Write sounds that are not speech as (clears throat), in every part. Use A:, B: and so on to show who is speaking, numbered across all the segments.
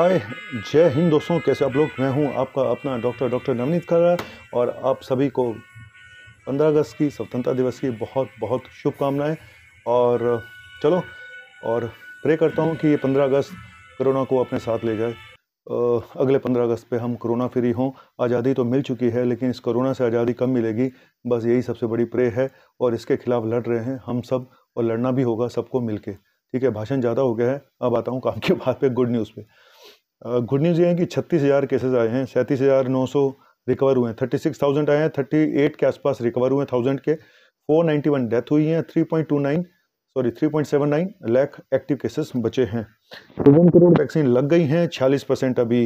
A: हाय जय हिंद दोस्तों कैसे आप लोग मैं हूं आपका अपना डॉक्टर डॉक्टर नवनीत खरा और आप सभी को 15 अगस्त की स्वतंत्रता दिवस की बहुत बहुत शुभकामनाएं और चलो और प्रे करता हूं कि ये 15 अगस्त कोरोना को अपने साथ ले जाए अगले 15 अगस्त पे हम कोरोना फ्री हों आज़ादी तो मिल चुकी है लेकिन इस कोरोना से आज़ादी कम मिलेगी बस यही सबसे बड़ी प्रे है और इसके खिलाफ लड़ रहे हैं हम सब और लड़ना भी होगा सबको मिल ठीक है भाषण ज़्यादा हो गया है अब आता हूँ काम के बाद पे गुड न्यूज़ पे गुड न्यूज़ ये है कि छत्तीस हज़ार केसेज आए हैं सैंतीस हज़ार नौ सौ रिकवर हुए हैं थर्टी सिक्स थाउजेंड आए हैं थर्टी एट के आसपास रिकवर हुए हैं थाउजेंड के फोर नाइन्टी वन डेथ हुई हैं three point two nine sorry three point seven nine lakh active cases बचे हैं तो वन करोड़ वैक्सीन लग गई हैं छियालीस परसेंट अभी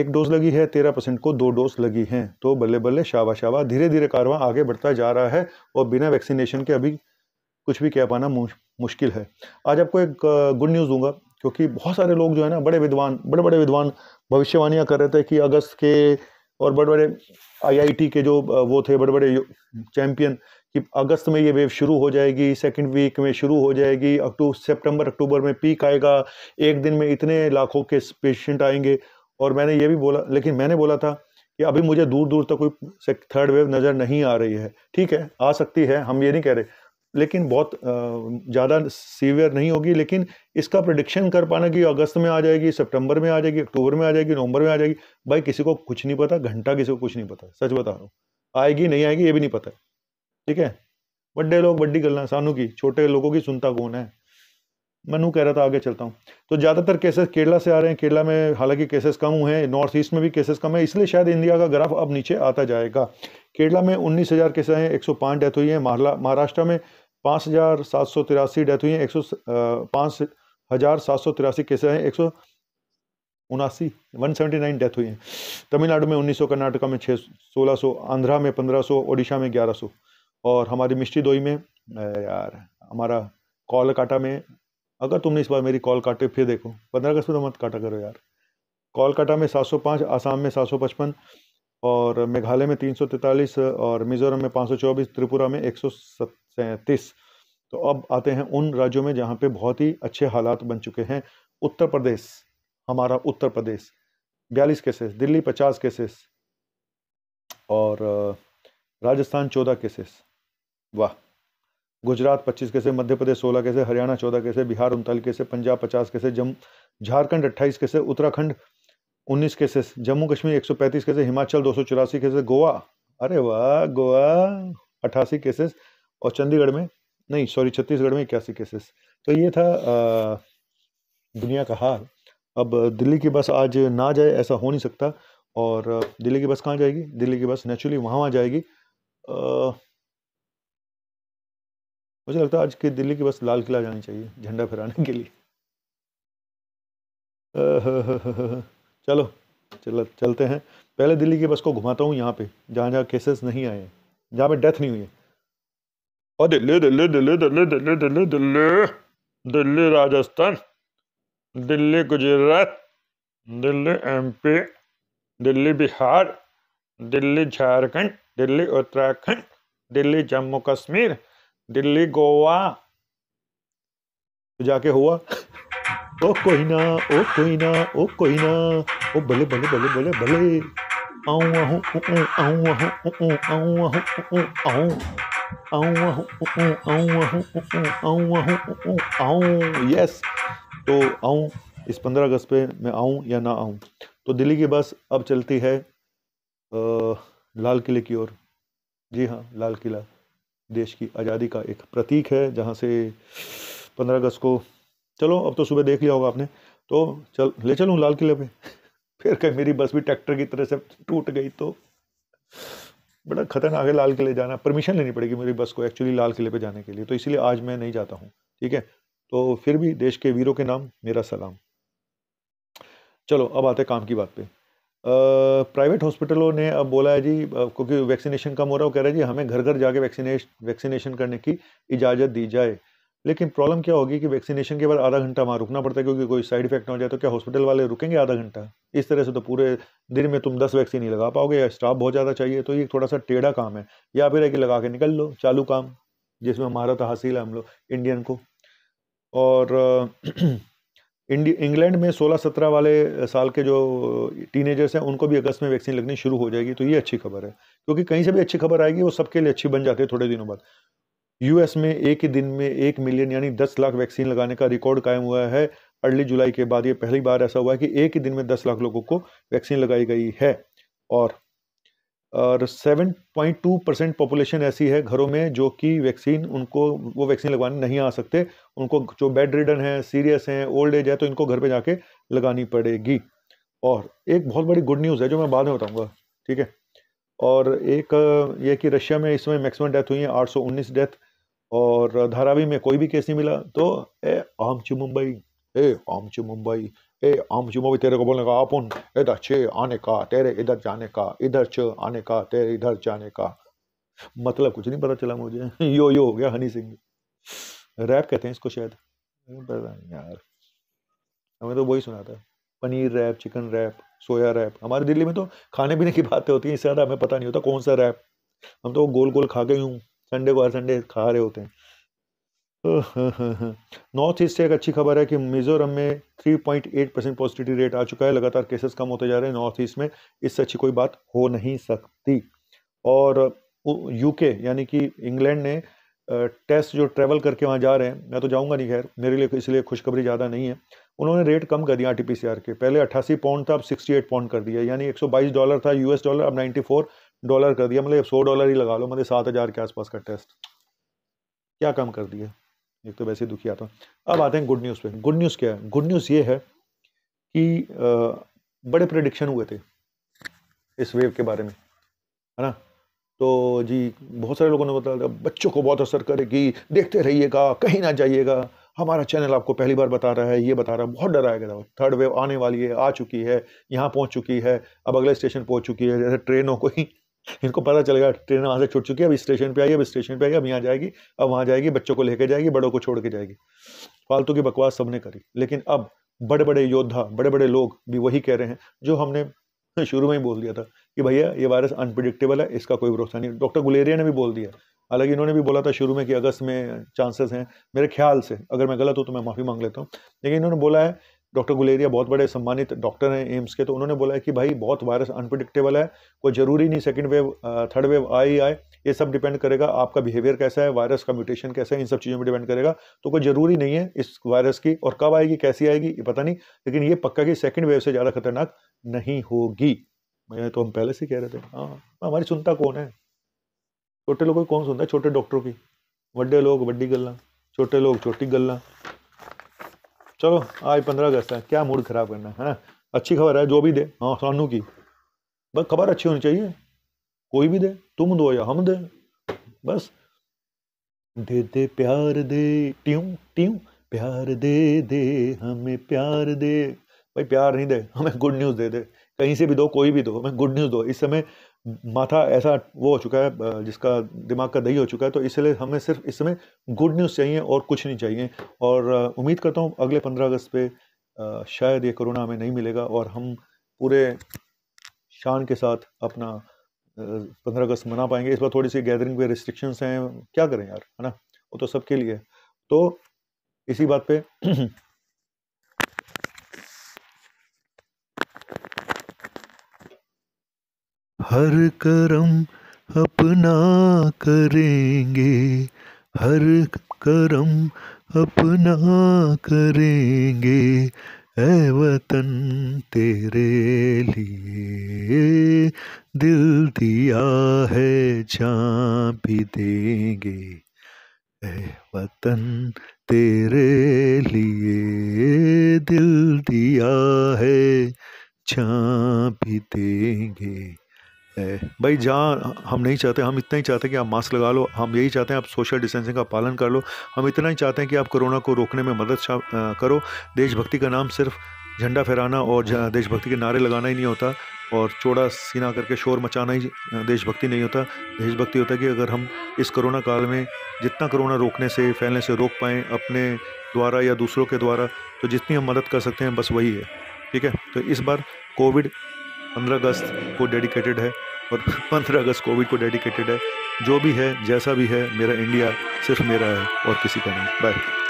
A: एक डोज लगी है तेरह परसेंट को दो डोज लगी हैं तो बल्ले बल्ले शाबा शाबा धीरे धीरे कारवा आगे बढ़ता जा रहा है और बिना वैक्सीनेशन के अभी कुछ भी कह पाना मुश्किल है आज आपको एक गुड न्यूज़ दूंगा क्योंकि बहुत सारे लोग जो है ना बड़े विद्वान बड़े बड़े विद्वान भविष्यवाणियाँ कर रहे थे कि अगस्त के और बड़े बड़े आईआईटी के जो वो थे बड़े बड़े चैम्पियन कि अगस्त में ये वेव शुरू हो जाएगी सेकंड वीक में शुरू हो जाएगी अक्टूबर सितंबर अक्टूबर में पीक आएगा एक दिन में इतने लाखों के पेशेंट आएंगे और मैंने ये भी बोला लेकिन मैंने बोला था कि अभी मुझे दूर दूर तक कोई थर्ड वेव नज़र नहीं आ रही है ठीक है आ सकती है हम ये नहीं कह रहे लेकिन बहुत ज़्यादा सीवियर नहीं होगी लेकिन इसका प्रडिक्शन कर पाना कि अगस्त में आ जाएगी सितंबर में आ जाएगी अक्टूबर में आ जाएगी नवंबर में आ जाएगी भाई किसी को कुछ नहीं पता घंटा किसी को कुछ नहीं पता सच बता रहा हूँ आएगी नहीं आएगी ये भी नहीं पता है ठीक है बड़े लोग बड्डी गलना सानू की छोटे लोगों की सुनता कौन है मनु कह रहा था आगे चलता हूँ तो ज़्यादातर केसेस केरला से आ रहे हैं केरला में हालांकि केसेस कम हुए हैं नॉर्थ ईस्ट में भी केसेस कम है इसलिए शायद इंडिया का ग्राफ अब नीचे आता जाएगा केरला में उन्नीस हज़ार केसेस हैं 105 डेथ हुई है महाराष्ट्र में पाँच हज़ार सात सौ तिरासी डेथ हुई हैं एक सौ पाँच हज़ार सात सौ तिरासी केसेज हैं एक सौ उनासी वन सेवेंटी नाइन डेथ हुई हैं तमिलनाडु में उन्नीस सौ कर्नाटका में छः सोलह सौ आंध्रा में पंद्रह सौ ओडिशा में ग्यारह सौ और हमारी मिश्री दोई में यार हमारा कोलकाता में अगर तुमने इस बार मेरी कॉल काटे फिर देखो पंद्रह अगस्त में तो मत काटा करो यार कोलकाता में सात सौ पाँच आसाम में सात सौ पचपन और मेघालय में तीन और मिजोरम में पाँच त्रिपुरा में एक तो अब आते हैं उन राज्यों में जहाँ पे बहुत ही अच्छे हालात बन चुके हैं उत्तर प्रदेश हमारा उत्तर प्रदेश बयालीस केसेस दिल्ली पचास केसेस और राजस्थान चौदह केसेस वाह गुजरात पच्चीस केसेस मध्य प्रदेश सोलह केसेस हरियाणा चौदह केसेस बिहार उनतालीस केसेस पंजाब पचास केसेस जम झारखंड अट्ठाईस केसेस उत्तराखंड उन्नीस केसेस जम्मू कश्मीर एक केसेस हिमाचल दो केसेस गोवा अरे वाह गोवा अट्ठासी केसेस और चंडीगढ़ में नहीं सॉरी छत्तीसगढ़ में इक्यासी केसेस तो ये था आ, दुनिया का हाल अब दिल्ली की बस आज ना जाए ऐसा हो नहीं सकता और दिल्ली की बस कहाँ जाएगी दिल्ली की बस नेचुरली वहाँ वहाँ जाएगी आ, मुझे लगता है आज की दिल्ली की बस लाल किला जानी चाहिए झंडा फहराने के लिए चलो चल चलते हैं पहले दिल्ली की बस को घुमाता हूँ यहाँ पे जहाँ जहाँ केसेस नहीं आए हैं जहाँ पे डेथ नहीं हुई है और दिल्ली दिल्ली दिल्ली दिल्ली दिल्ली दिल्ली दिल्ली दिल्ली राजस्थान दिल्ली गुजरात दिल्ली एमपी दिल्ली बिहार दिल्ली झारखंड दिल्ली उत्तराखंड दिल्ली जम्मू कश्मीर दिल्ली गोवा जाके हुआ ओ कोई ना ओ कोई ना ओ कोई ना ओ भले भले भले भले भले आऊँ आऊँ आऊँ आऊँ आऊँ आऊँ आऊँ आऊँ आऊँ आऊँ आऊँ आऊँ आऊँ आऊँ आऊँ आऊँ यस तो आऊँ इस पंद्रह अगस्त पे मैं आऊँ या ना आऊँ तो दिल्ली की बस अब चलती है लाल किले की ओर जी हाँ लाल किला देश की आज़ादी का एक प्रतीक है जहाँ से पंद्रह अगस्त को चलो अब तो सुबह देख लिया होगा आपने तो चल ले चलूँ लाल किले पे (laughs) फिर कहीं मेरी बस भी ट्रैक्टर की तरह से टूट गई तो बड़ा खतरनाक है लाल किले जाना परमिशन लेनी पड़ेगी मेरी बस को एक्चुअली लाल किले पे जाने के लिए तो इसलिए आज मैं नहीं जाता हूँ ठीक है तो फिर भी देश के वीरों के नाम मेरा सलाम चलो अब आते काम की बात पर प्राइवेट हॉस्पिटलों ने अब बोला है जी क्योंकि वैक्सीनेशन कम हो रहा है वो कह रहे हैं जी हमें घर घर जाके वैक्सीनेशन वैक्सीनेशन करने की इजाज़त दी जाए लेकिन प्रॉब्लम क्या होगी कि वैक्सीनेशन के बाद आधा घंटा वहाँ रुकना पड़ता है क्योंकि कोई साइड इफेक्ट ना हो जाए तो क्या हॉस्पिटल वाले रुकेंगे आधा घंटा इस तरह से तो पूरे दिन में तुम दस वैक्सीन ही लगा पाओगे या स्टाफ बहुत ज़्यादा चाहिए तो ये थोड़ा सा टेढ़ा काम है या फिर है कि लगा के निकल लो चालू काम जिसमें महारत हासिल है हम लोग इंडियन को और इंग्लैंड (clears throat) में 16-17 वाले साल के जो टीनेजर्स हैं उनको भी अगस्त में वैक्सीन लगनी शुरू हो जाएगी तो ये अच्छी खबर है क्योंकि कहीं से भी अच्छी खबर आएगी वो सबके लिए अच्छी बन जाती है थोड़े दिनों बाद यूएस में एक ही दिन में एक मिलियन यानी दस लाख वैक्सीन लगाने का रिकॉर्ड कायम हुआ है अर्ली जुलाई के बाद ये पहली बार ऐसा हुआ है कि एक ही दिन में दस लाख लोगों को वैक्सीन लगाई गई है और और टू परसेंट पॉपुलेशन ऐसी है घरों में जो कि वैक्सीन उनको वो वैक्सीन लगवाने नहीं आ सकते उनको जो बेड रिडन हैं सीरियस हैं ओल्ड एज है तो इनको घर पे जाके लगानी पड़ेगी और एक बहुत बड़ी गुड न्यूज़ है जो मैं बाद में बताऊंगा ठीक है और एक ये कि रशिया में इसमें मैक्सिमम डेथ हुई है आठ डेथ और धारावी में कोई भी केस नहीं मिला तो ए आमची मुंबई ए आमची मुंबई ए आमची मुंबई तेरे को बोलने का अपन इधर छे आने का तेरे इधर जाने का इधर छ आने का तेरे इधर जाने का मतलब कुछ नहीं पता चला मुझे (laughs) यो यो हो गया हनी सिंह रैप कहते हैं इसको शायद यार हमें तो वही सुना था paneer wrap chicken wrap soya wrap हमारे दिल्ली में तो खाने पीने की बातें होती हैं इससे ज़्यादा हमें पता नहीं होता कौन सा रैप हम तो गोल गोल खा गए हूँ संडे को हर संडे खा रहे होते हैं नॉर्थ ईस्ट से एक अच्छी खबर है कि मिजोरम में 3.8 परसेंट पॉजिटिविटी रेट आ चुका है लगातार केसेस कम होते जा रहे हैं नॉर्थ ईस्ट में इससे अच्छी कोई बात हो नहीं सकती और यूके यानी कि इंग्लैंड ने टेस्ट जो ट्रेवल करके वहाँ जा रहे हैं मैं तो जाऊँगा नहीं खैर मेरे लिए इसलिए खुशखबरी ज़्यादा नहीं है उन्होंने रेट कम कर दिया आर के पहले अट्ठासी पाउंड था अब सिक्सटी पाउंड कर दिया यानी एक डॉलर था यूएस डॉलर अब नाइन्टी डॉलर कर दिया मतलब सौ डॉलर ही लगा लो मतलब सात हज़ार के आसपास का टेस्ट क्या कम कर दिया एक तो वैसे ही दुखी आता अब आते हैं गुड न्यूज़ पे गुड न्यूज़ क्या है गुड न्यूज़ ये है कि आ, बड़े प्रडिक्शन हुए थे इस वेव के बारे में है ना तो जी बहुत सारे लोगों ने बताया बच्चों को बहुत असर करेगी देखते रहिएगा कहीं ना जाइएगा हमारा चैनल आपको पहली बार बता रहा है ये बता रहा है बहुत डराया गया था थर्ड वेव आने वाली है आ चुकी है यहाँ पहुँच चुकी है अब अगले स्टेशन पहुँच चुकी है जैसे ट्रेनों को ही इनको पता चल गया ट्रेन वहाँ से छूट चुकी है अब स्टेशन पे आई अब स्टेशन पे आई अब यहाँ जाएगी अब वहाँ जाएगी बच्चों को लेके जाएगी बड़ों को छोड़ के जाएगी फालतू की बकवास सबने करी लेकिन अब बड़े बड़े योद्धा बड़े बड़े लोग भी वही कह रहे हैं जो हमने शुरू में ही बोल दिया था कि भैया ये वायरस अनप्रिडिक्टेबल है इसका कोई भरोसा नहीं डॉक्टर गुलेरिया ने भी बोल दिया हालांकि इन्होंने भी बोला था शुरू में कि अगस्त में चांसेस हैं मेरे ख्याल से अगर मैं गलत हूँ तो मैं माफ़ी मांग लेता हूँ लेकिन इन्होंने बोला है डॉक्टर गुलेरिया बहुत बड़े सम्मानित डॉक्टर हैं एम्स के तो उन्होंने बोला है कि भाई बहुत वायरस अनप्रडिक्टेबल है कोई ज़रूरी नहीं सेकेंड वेव थर्ड वेव आए ही आए ये सब डिपेंड करेगा आपका बिहेवियर कैसा है वायरस का म्यूटेशन कैसा है इन सब चीज़ों पर डिपेंड करेगा तो कोई ज़रूरी नहीं है इस वायरस की और कब आएगी कैसी आएगी ये पता नहीं लेकिन ये पक्का कि सेकेंड वेव से ज़्यादा खतरनाक नहीं होगी मैंने तो हम पहले से कह रहे थे हाँ, हाँ हमारी सुनता कौन है छोटे लोगों को कौन सुनता है छोटे डॉक्टरों की वड्डे लोग वड्डी गल्ला छोटे लोग छोटी गल्ला चलो आज पंद्रह अगस्त है क्या मूड खराब करना है ना अच्छी खबर है जो भी दे हाँ सानू की बस खबर अच्छी होनी चाहिए कोई भी दे तुम दो या हम दे बस दे दे प्यार दे ट्यू ट्यू प्यार दे दे हमें प्यार दे भाई प्यार नहीं दे हमें गुड न्यूज़ दे दे कहीं से भी दो कोई भी दो हमें गुड न्यूज़ दो इस समय माथा ऐसा वो हो चुका है जिसका दिमाग का दही हो चुका है तो इसलिए हमें सिर्फ इस समय गुड न्यूज़ चाहिए और कुछ नहीं चाहिए और उम्मीद करता हूँ अगले पंद्रह अगस्त पे शायद ये कोरोना हमें नहीं मिलेगा और हम पूरे शान के साथ अपना पंद्रह अगस्त मना पाएंगे इस बार थोड़ी सी गैदरिंग पे रिस्ट्रिक्शंस हैं क्या करें यार है ना वो तो सबके लिए तो इसी बात पर हर करम अपना करेंगे हर करम अपना करेंगे ए वतन तेरे लिए दिल दिया है जहाँ भी देंगे ए वतन तेरे लिए दिल दिया है जहाँ भी देंगे भाई जहाँ हम नहीं चाहते हम इतना ही चाहते हैं कि आप मास्क लगा लो हम यही चाहते हैं आप सोशल डिस्टेंसिंग का पालन कर लो हम इतना ही चाहते हैं कि आप कोरोना को रोकने में मदद करो देशभक्ति का नाम सिर्फ झंडा फहराना और देशभक्ति के नारे लगाना ही नहीं होता और चौड़ा सीना करके शोर मचाना ही देशभक्ति नहीं होता देशभक्ति होता है कि अगर हम इस कोरोना काल में जितना कोरोना रोकने से फैलने से रोक पाएँ अपने द्वारा या दूसरों के द्वारा तो जितनी हम मदद कर सकते हैं बस वही है ठीक है तो इस बार कोविड पंद्रह अगस्त को डेडिकेटेड है और पंद्रह अगस्त कोविड को डेडिकेटेड है जो भी है जैसा भी है मेरा इंडिया सिर्फ मेरा है और किसी का नहीं बाय